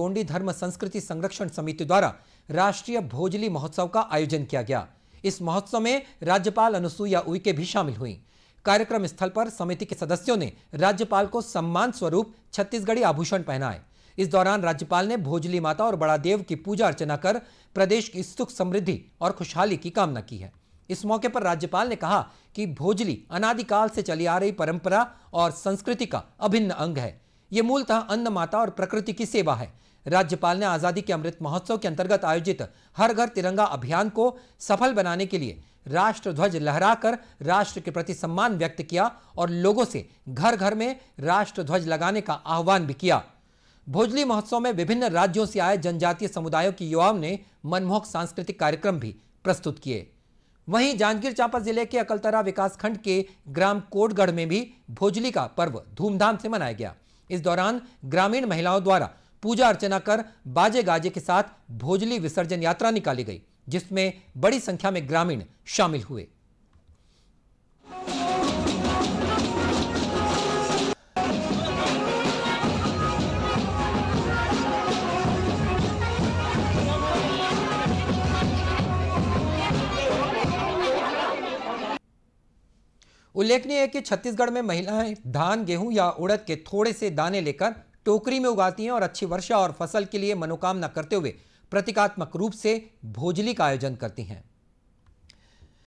गोंडी धर्म संस्कृति संरक्षण समिति द्वारा राष्ट्रीय भोजली महोत्सव का आयोजन किया गया इस महोत्सव में राज्यपाल अनुसुईया उइके भी शामिल हुई कार्यक्रम स्थल पर समिति के सदस्यों ने राज्यपाल को सम्मान स्वरूप छत्तीसगढ़ी आभूषण पहनाए इस दौरान राज्यपाल ने भोजली माता और बड़ा देव की पूजा अर्चना कर प्रदेश की सुख समृद्धि और खुशहाली की कामना की है इस मौके पर राज्यपाल ने कहा कि भोजली अनादिकाल से चली आ रही परंपरा और संस्कृति का अभिन्न अंग है ये मूलतः अन्न माता और प्रकृति की सेवा है राज्यपाल ने आज़ादी के अमृत महोत्सव के अंतर्गत आयोजित हर घर तिरंगा अभियान को सफल बनाने के लिए राष्ट्र ध्वज लहराकर राष्ट्र के प्रति सम्मान व्यक्त किया और लोगों से घर घर में राष्ट्र ध्वज लगाने का आह्वान भी किया भोजली महोत्सव में विभिन्न राज्यों से आए जनजातीय समुदायों के युवाओं ने मनमोहक सांस्कृतिक कार्यक्रम भी प्रस्तुत किए वहीं जांजगीर चांपा जिले के अकलतरा विकासखंड के ग्राम कोटगढ़ में भी भोजली का पर्व धूमधाम से मनाया गया इस दौरान ग्रामीण महिलाओं द्वारा पूजा अर्चना कर बाजे गाजे के साथ भोजली विसर्जन यात्रा निकाली गई जिसमें बड़ी संख्या में ग्रामीण शामिल हुए उल्लेखनीय है कि छत्तीसगढ़ में महिलाएं धान गेहूं या उड़द के थोड़े से दाने लेकर टोकरी में उगाती हैं और अच्छी वर्षा और फसल के लिए मनोकामना करते हुए प्रतीकात्मक रूप से भोजली का आयोजन करती हैं